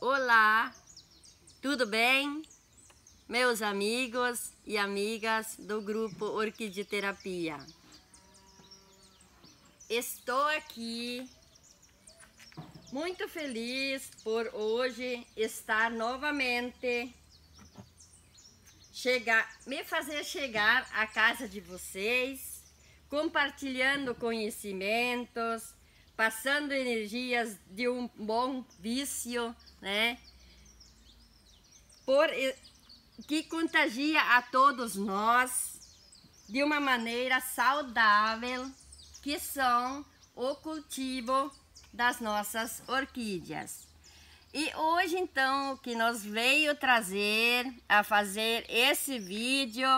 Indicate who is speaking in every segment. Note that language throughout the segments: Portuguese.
Speaker 1: Olá, tudo bem? Meus amigos e amigas do grupo Orquidioterapia. Estou aqui muito feliz por hoje estar novamente chegar, me fazer chegar à casa de vocês, compartilhando conhecimentos, passando energias de um bom vício, né? Por, que contagia a todos nós de uma maneira saudável, que são o cultivo das nossas orquídeas. E hoje então o que nos veio trazer a fazer esse vídeo,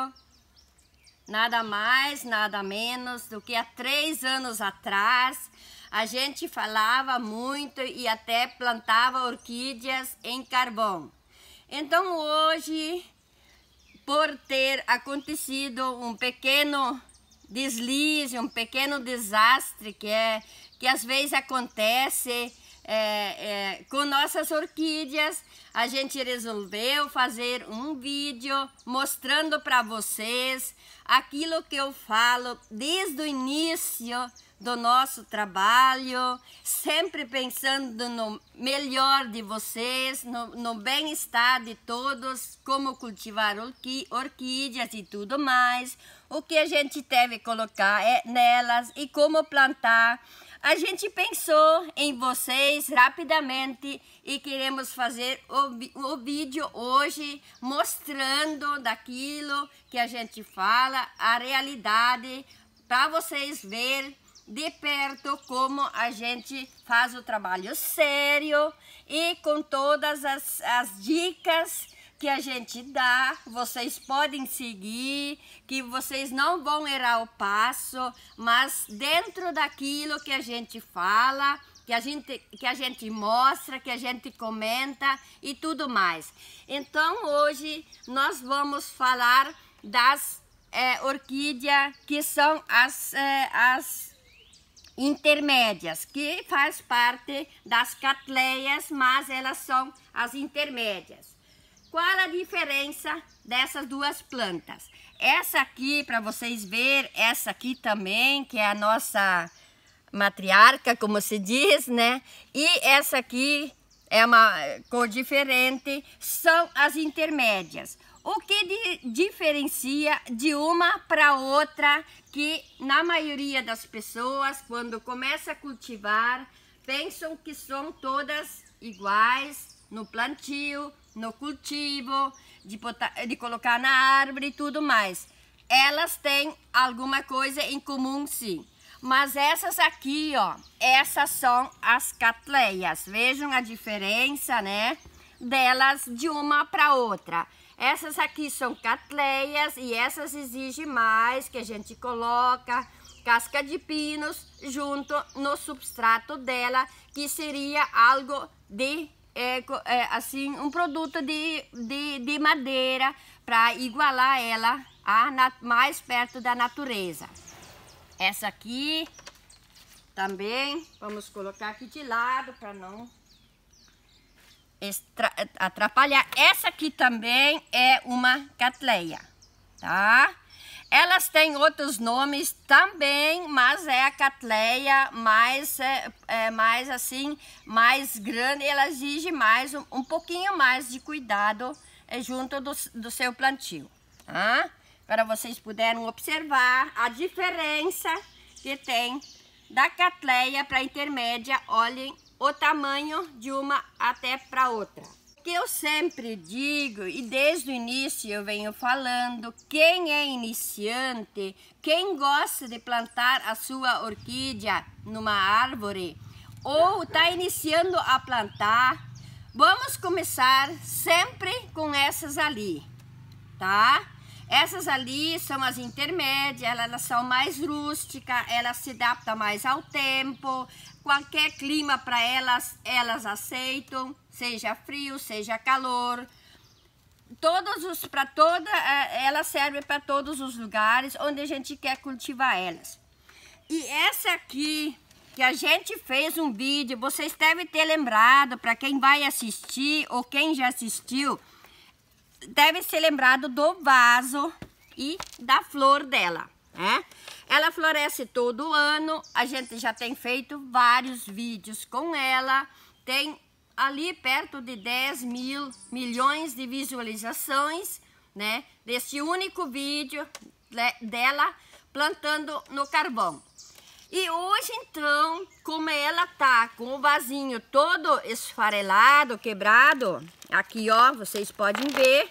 Speaker 1: nada mais, nada menos do que há três anos atrás, a gente falava muito e até plantava orquídeas em carvão. Então hoje, por ter acontecido um pequeno deslize, um pequeno desastre que, é, que às vezes acontece, é, é, com nossas orquídeas, a gente resolveu fazer um vídeo mostrando para vocês aquilo que eu falo desde o início do nosso trabalho, sempre pensando no melhor de vocês, no, no bem-estar de todos, como cultivar orqui, orquídeas e tudo mais, o que a gente deve colocar é, nelas e como plantar. A gente pensou em vocês rapidamente e queremos fazer o, o vídeo hoje mostrando daquilo que a gente fala, a realidade, para vocês verem de perto como a gente faz o trabalho sério e com todas as, as dicas que a gente dá, vocês podem seguir, que vocês não vão errar o passo, mas dentro daquilo que a gente fala, que a gente, que a gente mostra, que a gente comenta e tudo mais. Então hoje nós vamos falar das é, eh, orquídeas que são as, é, as intermédias, que faz parte das catleias, mas elas são as intermédias. Qual a diferença dessas duas plantas? Essa aqui, para vocês ver, essa aqui também, que é a nossa matriarca, como se diz, né? E essa aqui é uma cor diferente, são as intermédias. O que diferencia de uma para outra que na maioria das pessoas quando começa a cultivar pensam que são todas iguais no plantio, no cultivo, de, de colocar na árvore e tudo mais. Elas têm alguma coisa em comum sim. Mas essas aqui, ó, essas são as catleias. Vejam a diferença, né? Delas de uma para outra. Essas aqui são catleias e essas exigem mais, que a gente coloca casca de pinos junto no substrato dela, que seria algo de é, é, assim um produto de, de, de madeira para igualar ela a na, mais perto da natureza. Essa aqui também vamos colocar aqui de lado para não atrapalhar. Essa aqui também é uma catleia, tá? Elas têm outros nomes também, mas é a catleia mais, é, é mais assim, mais grande. Ela exige mais, um, um pouquinho mais de cuidado é, junto do, do seu plantio, tá? Para vocês puderem observar a diferença que tem da catleia para intermédia. Olhem o tamanho de uma até para outra. Que eu sempre digo e desde o início eu venho falando, quem é iniciante, quem gosta de plantar a sua orquídea numa árvore ou está iniciando a plantar, vamos começar sempre com essas ali, tá? Essas ali são as intermédias, elas são mais rústicas, elas se adaptam mais ao tempo, qualquer clima para elas, elas aceitam, seja frio, seja calor. Todos os para toda, eh, ela serve para todos os lugares onde a gente quer cultivar elas. E essa aqui que a gente fez um vídeo, vocês devem ter lembrado para quem vai assistir ou quem já assistiu, deve ser lembrado do vaso e da flor dela, né? Ela floresce todo ano, a gente já tem feito vários vídeos com ela, tem ali perto de 10 mil milhões de visualizações, né? Desse único vídeo dela plantando no carvão. E hoje, então, como ela tá com o vasinho todo esfarelado, quebrado, Aqui, ó, vocês podem ver,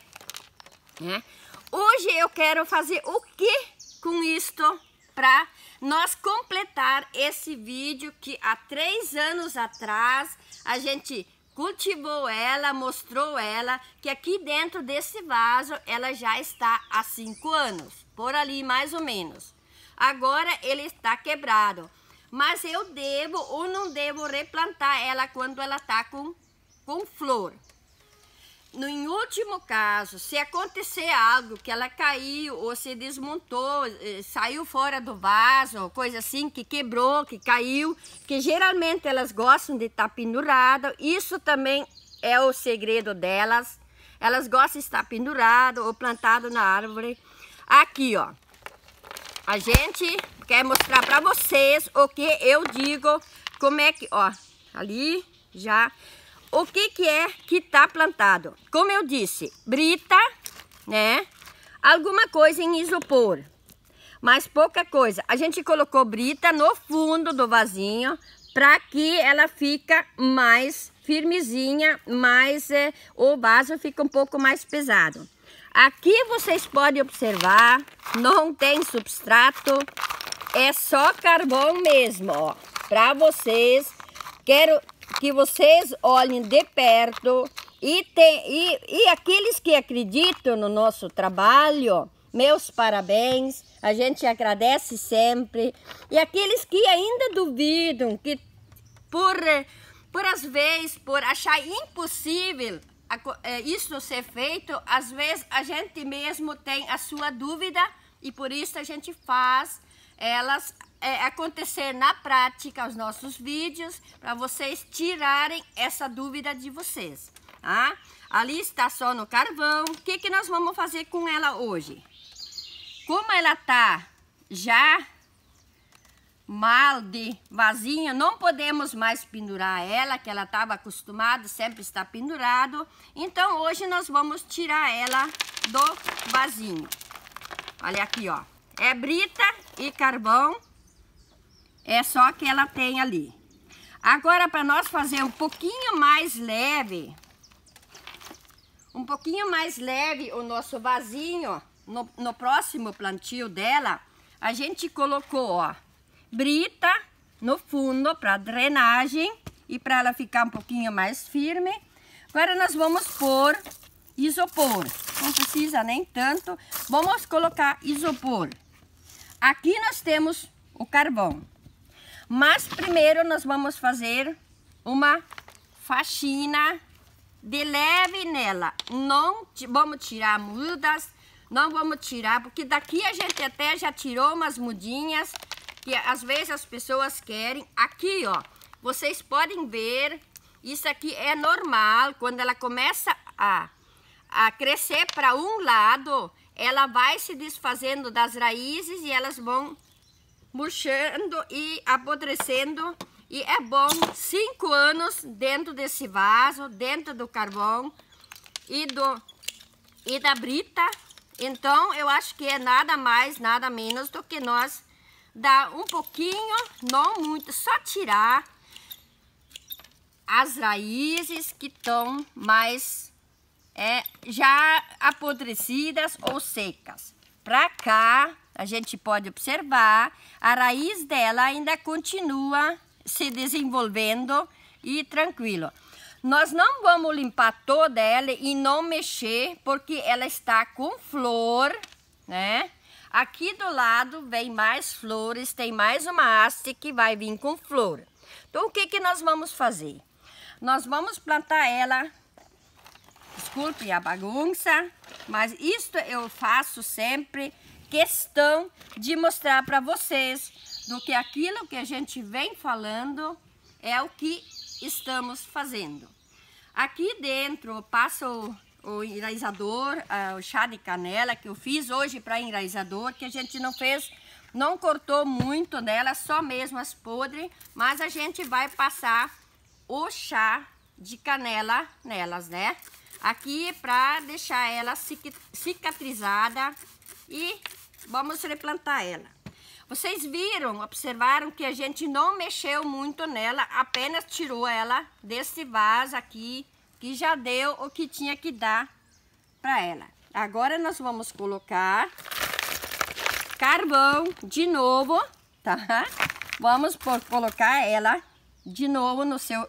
Speaker 1: né? Hoje eu quero fazer o que com isto para nós completar esse vídeo que há três anos atrás a gente cultivou ela, mostrou ela, que aqui dentro desse vaso ela já está há cinco anos, por ali mais ou menos. Agora ele está quebrado, mas eu devo ou não devo replantar ela quando ela está com, com flor. No, em último caso, se acontecer algo que ela caiu ou se desmontou, eh, saiu fora do vaso, coisa assim, que quebrou, que caiu, que geralmente elas gostam de estar pendurada, isso também é o segredo delas. Elas gostam de estar pendurado ou plantado na árvore. Aqui, ó. A gente quer mostrar para vocês o que eu digo, como é que, ó, ali já o que, que é que está plantado? Como eu disse, brita, né? Alguma coisa em isopor, mas pouca coisa. A gente colocou brita no fundo do vasinho para que ela fica mais firmezinha, mais eh, o vaso fica um pouco mais pesado. Aqui vocês podem observar, não tem substrato, é só carvão mesmo, ó. Para vocês, quero que vocês olhem de perto e, tem, e, e aqueles que acreditam no nosso trabalho, meus parabéns, a gente agradece sempre. E aqueles que ainda duvidam, que por, por as vezes, por achar impossível eh, isso ser feito, às vezes a gente mesmo tem a sua dúvida e por isso a gente faz elas é, acontecer na prática os nossos vídeos para vocês tirarem essa dúvida de vocês, tá? Ali está só no carvão. O que, que nós vamos fazer com ela hoje? Como ela tá já mal de vasinho, não podemos mais pendurar ela, que ela estava acostumada, sempre está pendurado. Então hoje nós vamos tirar ela do vasinho. Olha aqui, ó. É brita e carvão, é só que ela tem ali. Agora, para nós fazer um pouquinho mais leve, um pouquinho mais leve o nosso vasinho, no, no próximo plantio dela, a gente colocou, ó, brita no fundo para drenagem e para ela ficar um pouquinho mais firme. Agora nós vamos pôr isopor, não precisa nem tanto, vamos colocar isopor. Aqui nós temos o carvão. Mas primeiro nós vamos fazer uma faxina de leve nela. Não vamos tirar mudas, não vamos tirar, porque daqui a gente até já tirou umas mudinhas que às vezes as pessoas querem. Aqui, ó, vocês podem ver, isso aqui é normal, quando ela começa a, a crescer para um lado, ela vai se desfazendo das raízes e elas vão murchando e apodrecendo. E é bom cinco anos dentro desse vaso, dentro do carvão e, do, e da brita. Então, eu acho que é nada mais, nada menos do que nós dar um pouquinho, não muito, só tirar as raízes que estão mais é, já apodrecidas ou secas. Para cá, a gente pode observar, a raiz dela ainda continua se desenvolvendo e tranquilo. Nós não vamos limpar toda ela e não mexer, porque ela está com flor, né? Aqui do lado vem mais flores, tem mais uma haste que vai vir com flor. Então, o que, que nós vamos fazer? Nós vamos plantar ela desculpe a bagunça, mas isto eu faço sempre questão de mostrar para vocês do que aquilo que a gente vem falando é o que estamos fazendo. Aqui dentro passa o, o enraizador, o chá de canela que eu fiz hoje para enraizador, que a gente não fez, não cortou muito nela, só mesmo as podres, mas a gente vai passar o chá de canela nelas, né? aqui para deixar ela cicatrizada e vamos replantar ela. Vocês viram, observaram que a gente não mexeu muito nela, apenas tirou ela desse vaso aqui, que já deu o que tinha que dar para ela. Agora nós vamos colocar carvão de novo, tá? Vamos colocar ela de novo no seu,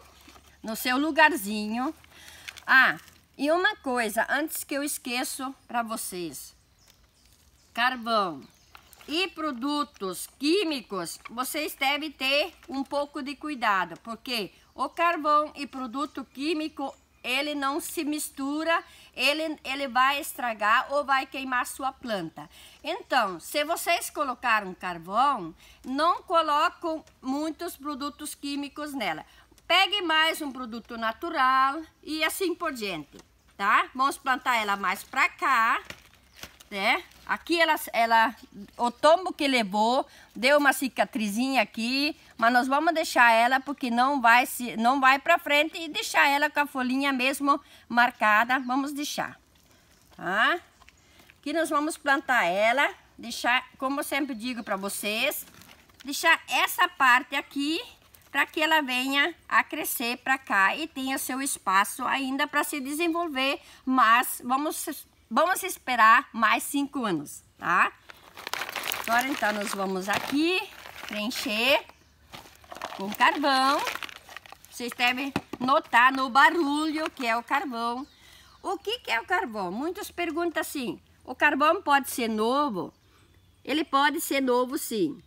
Speaker 1: no seu lugarzinho. Ah, e uma coisa, antes que eu esqueço para vocês. Carvão e produtos químicos, vocês devem ter um pouco de cuidado, porque o carvão e produto químico, ele não se mistura, ele, ele vai estragar ou vai queimar sua planta. Então, se vocês colocaram carvão, não colocam muitos produtos químicos nela. Pegue mais um produto natural e assim por diante, tá? Vamos plantar ela mais pra cá, né? Aqui ela, ela, o tombo que levou, deu uma cicatrizinha aqui, mas nós vamos deixar ela porque não vai, se, não vai pra frente e deixar ela com a folhinha mesmo marcada, vamos deixar, tá? Aqui nós vamos plantar ela, deixar, como eu sempre digo pra vocês, deixar essa parte aqui para que ela venha a crescer para cá e tenha seu espaço ainda para se desenvolver, mas vamos, vamos esperar mais cinco anos, tá? Agora então nós vamos aqui preencher com carvão. Vocês devem notar no barulho que é o carvão. O que, que é o carvão? Muitos perguntam assim, o carvão pode ser novo? Ele pode ser novo sim,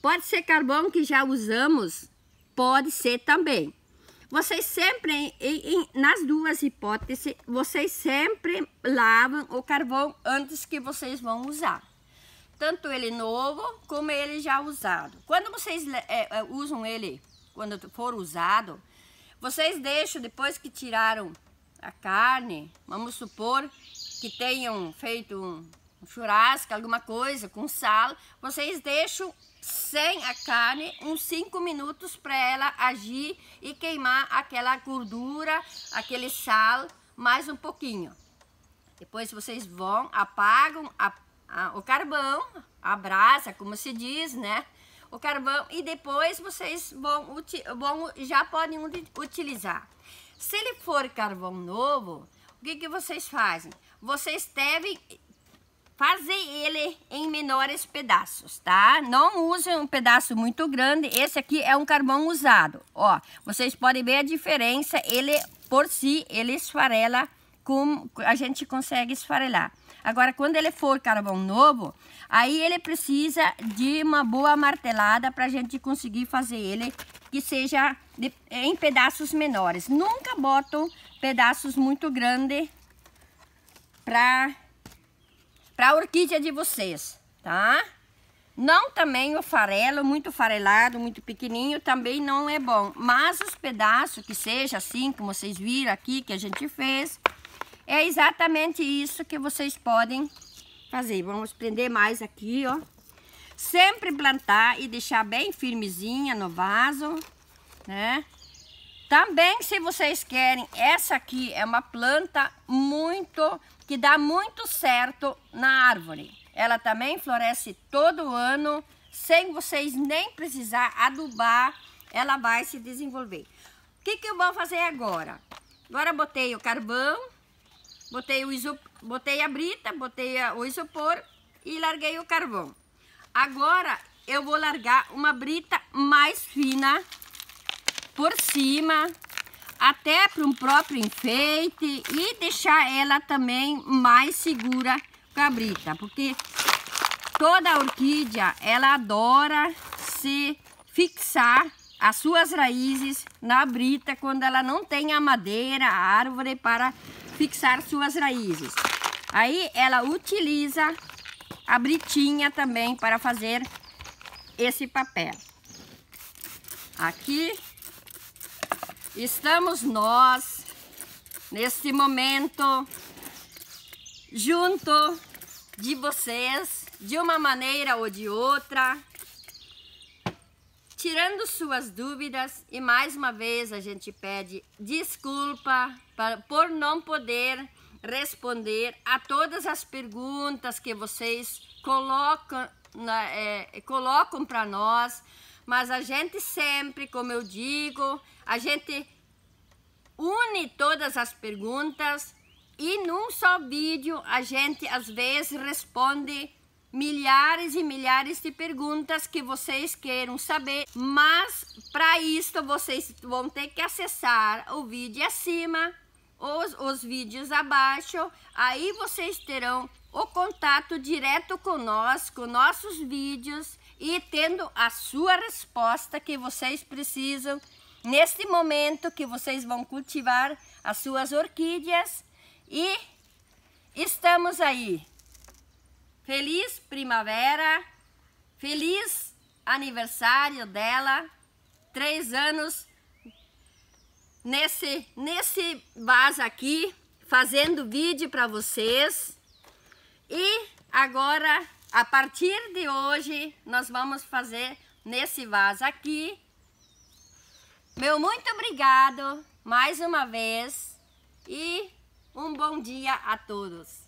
Speaker 1: Pode ser carvão que já usamos, pode ser também. Vocês sempre, em, em, nas duas hipóteses, vocês sempre lavam o carvão antes que vocês vão usar. Tanto ele novo, como ele já usado. Quando vocês é, é, usam ele, quando for usado, vocês deixam, depois que tiraram a carne, vamos supor que tenham feito um, um churrasco, alguma coisa com sal, vocês deixam sem a carne uns 5 minutos para ela agir e queimar aquela gordura, aquele sal mais um pouquinho. Depois vocês vão, apagam a, a, o carvão, a brasa, como se diz, né? O carvão e depois vocês vão, vão já podem utilizar. Se ele for carvão novo, o que, que vocês fazem? Vocês devem fazer ele em menores pedaços, tá? Não use um pedaço muito grande. Esse aqui é um carvão usado, ó. Vocês podem ver a diferença. Ele, por si, ele esfarela como A gente consegue esfarelar. Agora, quando ele for carvão novo, aí ele precisa de uma boa martelada para a gente conseguir fazer ele que seja de, em pedaços menores. Nunca botam pedaços muito grandes para para a orquídea de vocês, tá? Não também o farelo, muito farelado, muito pequenininho, também não é bom. Mas os pedaços que seja assim, como vocês viram aqui, que a gente fez, é exatamente isso que vocês podem fazer. Vamos prender mais aqui, ó. Sempre plantar e deixar bem firmezinha no vaso, né? Também, se vocês querem, essa aqui é uma planta muito que dá muito certo na árvore. Ela também floresce todo ano, sem vocês nem precisar adubar, ela vai se desenvolver. O que, que eu vou fazer agora? Agora botei o carvão, botei, o isop... botei a brita, botei o isopor e larguei o carvão. Agora eu vou largar uma brita mais fina por cima, até para um próprio enfeite e deixar ela também mais segura cabrita, porque toda orquídea, ela adora se fixar as suas raízes na brita quando ela não tem a madeira, a árvore para fixar suas raízes. Aí ela utiliza a britinha também para fazer esse papel. Aqui Estamos nós, neste momento, junto de vocês, de uma maneira ou de outra, tirando suas dúvidas e mais uma vez a gente pede desculpa por não poder responder a todas as perguntas que vocês colocam, é, colocam para nós. Mas a gente sempre, como eu digo, a gente une todas as perguntas e num só vídeo a gente às vezes responde milhares e milhares de perguntas que vocês queiram saber, mas para isso vocês vão ter que acessar o vídeo acima, os, os vídeos abaixo, aí vocês terão o contato direto conosco, nossos vídeos e tendo a sua resposta que vocês precisam neste momento que vocês vão cultivar as suas orquídeas e estamos aí. Feliz primavera, feliz aniversário dela, três anos nesse, nesse vaso aqui, fazendo vídeo para vocês. E agora a partir de hoje, nós vamos fazer nesse vaso aqui. Meu muito obrigado mais uma vez e um bom dia a todos.